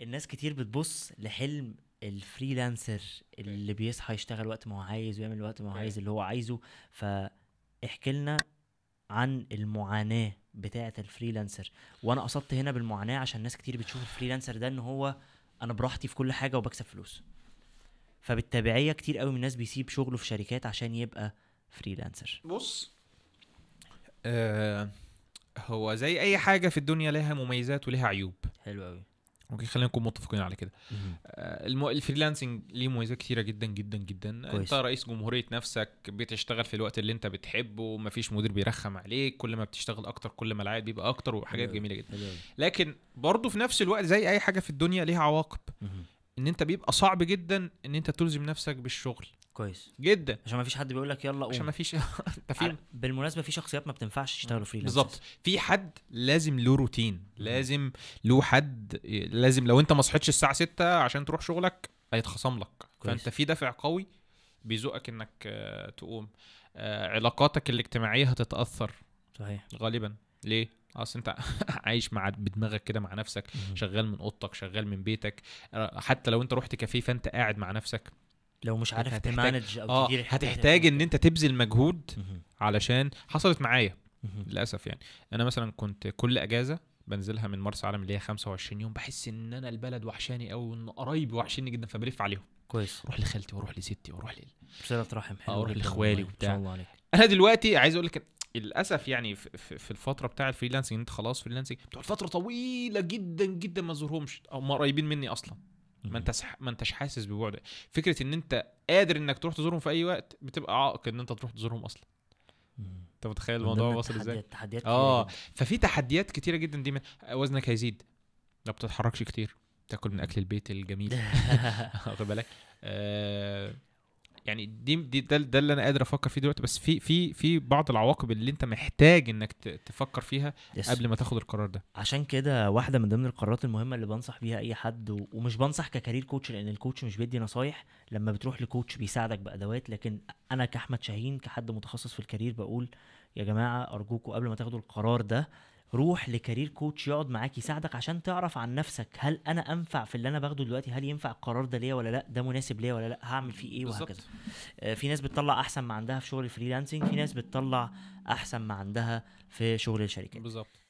الناس كتير بتبص لحلم الفريلانسر اللي بيصحى يشتغل وقت ما هو عايز ويعمل وقت ما هو عايز اللي هو عايزه فاحكي لنا عن المعاناه بتاعه الفريلانسر وانا قصدت هنا بالمعاناه عشان ناس كتير بتشوف الفريلانسر ده ان هو انا براحتي في كل حاجه وبكسب فلوس فبالتبعيه كتير قوي من الناس بيسيب شغله في شركات عشان يبقى فريلانسر بص آه هو زي اي حاجه في الدنيا لها مميزات ولها عيوب حلو قوي اوكي خلينا نكون متفقين على كده آه، المو... الفريلانسنج ليه مميزات كتيره جدا جدا جدا كويس. انت رئيس جمهوريه نفسك بتشتغل في الوقت اللي انت بتحبه مفيش مدير بيرخم عليك كل ما بتشتغل اكتر كل ما العائد بيبقى اكتر وحاجات جميله جدا حلو. لكن برضه في نفس الوقت زي اي حاجه في الدنيا ليها عواقب مم. ان انت بيبقى صعب جدا ان انت تلزم نفسك بالشغل كويس جدا عشان ما فيش حد بيقول لك يلا قوم عشان ما فيش بالمناسبه في شخصيات ما بتنفعش يشتغلوا فريلانس بالظبط في حد لازم له روتين لازم له حد لازم لو انت ما صحيتش الساعه 6 عشان تروح شغلك هيتخصم لك كويس. فانت في دافع قوي بيزقك انك آه، تقوم آه، علاقاتك الاجتماعيه هتتاثر صحيح غالبا ليه اصل انت عايش مع بدماغك كده مع نفسك شغال من اوضتك شغال من بيتك آه، حتى لو انت رحت كافيه فانت قاعد مع نفسك لو مش عارف تمانج او آه، تدير آه هتحتاج ان انت تبذل مجهود علشان حصلت معايا للاسف يعني انا مثلا كنت كل اجازه بنزلها من مرسى علم اللي هي 25 يوم بحس ان انا البلد وحشاني قوي وان قرايبي وحشيني جدا فبلف عليهم كويس روح لخالتي واروح لستي واروح ل صله رحم حلوه اروح لاخوالي وبتاع الله عليك انا دلوقتي عايز اقول لك للاسف يعني في الفتره بتاع الفريلانسنج انت خلاص فريلانسنج بتقعد فتره طويله جدا جدا ما زورهمش او ما قريبين مني اصلا ما انت ما انتش حاسس ببعد فكره ان انت قادر انك تروح تزورهم في اي وقت بتبقى عائق ان انت تروح تزورهم اصلا انت متخيل الموضوع وصل ازاي تحديات اه ففي تحديات كتيره جدا دي من... وزنك هيزيد لو بتتحركش كتير تاكل من اكل البيت الجميل واخد بالك آه يعني دي, دي ده, ده اللي انا قادر افكر فيه دلوقتي بس في في في بعض العواقب اللي انت محتاج انك تفكر فيها يس. قبل ما تاخد القرار ده عشان كده واحده من ضمن القرارات المهمه اللي بنصح بيها اي حد ومش بنصح ككارير كوتش لان الكوتش مش بيدي نصايح لما بتروح لكوتش بيساعدك بادوات لكن انا كاحمد شاهين كحد متخصص في الكارير بقول يا جماعه ارجوكم قبل ما تاخدوا القرار ده روح لكارير كوتش يقعد معاك يساعدك عشان تعرف عن نفسك هل انا انفع في اللي انا باخده دلوقتي هل ينفع القرار ده ليا ولا لا ده مناسب ليا ولا لا هعمل فيه ايه وهكذا آه، في ناس بتطلع احسن ما عندها في شغل الفريلانسنج في ناس بتطلع احسن ما عندها في شغل الشركات بالظبط